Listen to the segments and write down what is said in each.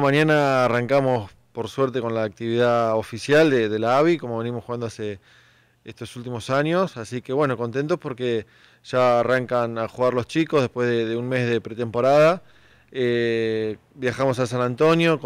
Mañana arrancamos, por suerte, con la actividad oficial de, la AVI, como venimos jugando hace estos últimos años. Así que, bueno, contentos porque ya arrancan a jugar los chicos después de, un mes de pretemporada. Eh, viajamos a San Antonio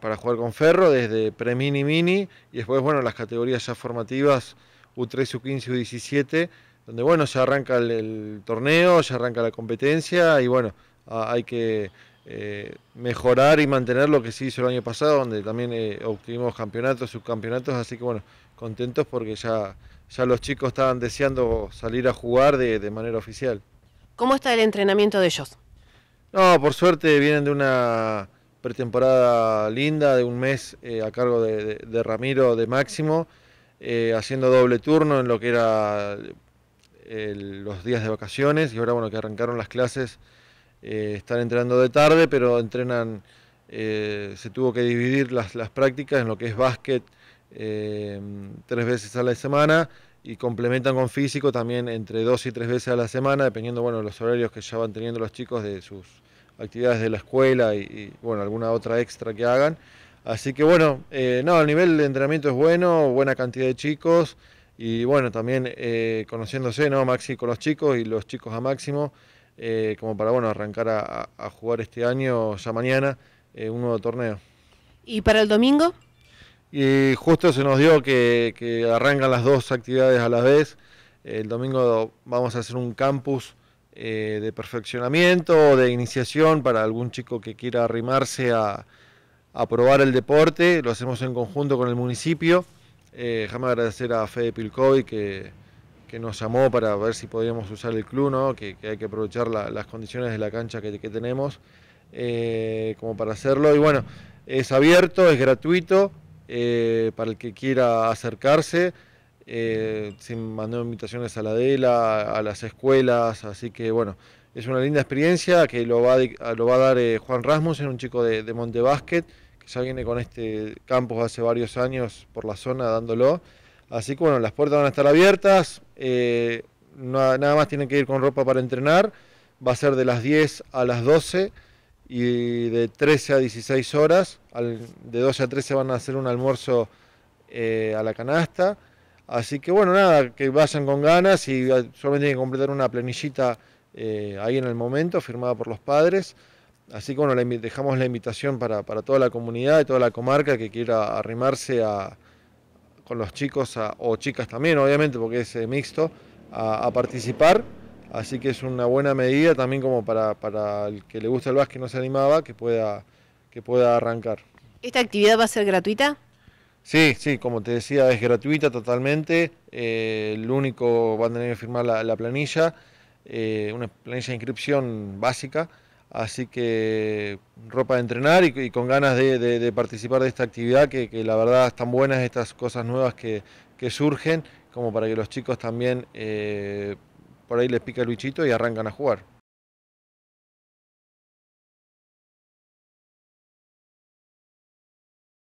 para jugar con Ferro desde pre-mini, mini, y después, bueno, las categorías ya formativas U13, U15, U17, donde, bueno, ya arranca el, torneo, ya arranca la competencia y, bueno, hay que eh, mejorar y mantener lo que se hizo el año pasado, donde también eh, obtuvimos campeonatos, subcampeonatos, así que bueno, contentos porque ya, ya los chicos estaban deseando salir a jugar de, manera oficial. ¿Cómo está el entrenamiento de ellos? No, por suerte vienen de una pretemporada linda, de un mes eh, a cargo de, Ramiro, de Máximo, haciendo doble turno en lo que era los días de vacaciones y ahora bueno que arrancaron las clases eh, están entrenando de tarde, pero entrenan, eh, se tuvo que dividir las, prácticas en lo que es básquet eh, tres veces a la semana y complementan con físico también entre dos y tres veces a la semana, dependiendo bueno, de los horarios que ya van teniendo los chicos de sus actividades de la escuela y, bueno, alguna otra extra que hagan. Así que bueno, no, el nivel de entrenamiento es bueno, buena cantidad de chicos y bueno, también conociéndose, ¿no? Maxi con los chicos y los chicos a Máximo, eh, como para bueno arrancar a, jugar este año, ya mañana, eh, un nuevo torneo. ¿Y para el domingo? Y justo se nos dio que, arrancan las dos actividades a la vez. El domingo vamos a hacer un campus eh, de perfeccionamiento, de iniciación para algún chico que quiera arrimarse a, probar el deporte. Lo hacemos en conjunto con el municipio. déjame agradecer a Fede Pilcoy que, que nos llamó para ver si podíamos usar el club, que, hay que aprovechar las condiciones de la cancha que, tenemos eh, como para hacerlo. Y bueno, es abierto, es gratuito eh, para el que quiera acercarse. Eh, se mandó invitaciones a la DELA, a las escuelas, así que bueno, es una linda experiencia que lo va, a, lo va a dar eh, Juan Rasmussen, un chico de, de Montebasket, que ya viene con este campus hace varios años por la zona dándolo. Así que bueno, las puertas van a estar abiertas, eh, nada más tienen que ir con ropa para entrenar, va a ser de las 10 a las 12 y de 13 a 16 horas, de 12 a 13 van a hacer un almuerzo eh, a la canasta, así que bueno, nada, que vayan con ganas y ah, solamente tienen que completar una planillita eh, ahí en el momento, firmada por los padres. Así que bueno, dejamos la invitación para, para toda la comunidad y toda la comarca que quiera arrimarse a, los chicos o chicas también, obviamente, porque es eh, mixto, a, participar. Así que es una buena medida también como para, el que le gusta el básquet no se animaba, que pueda, que pueda arrancar. ¿Esta actividad va a ser gratuita? Sí, sí, como te decía, es gratuita totalmente. Eh, el único van a tener que firmar la, planilla, eh, una planilla de inscripción básica. Así que ropa de entrenar y, con ganas de, participar de esta actividad, que, la verdad están buenas estas cosas nuevas que, surgen, como para que los chicos también eh, por ahí les pica el bichito y arrancan a jugar.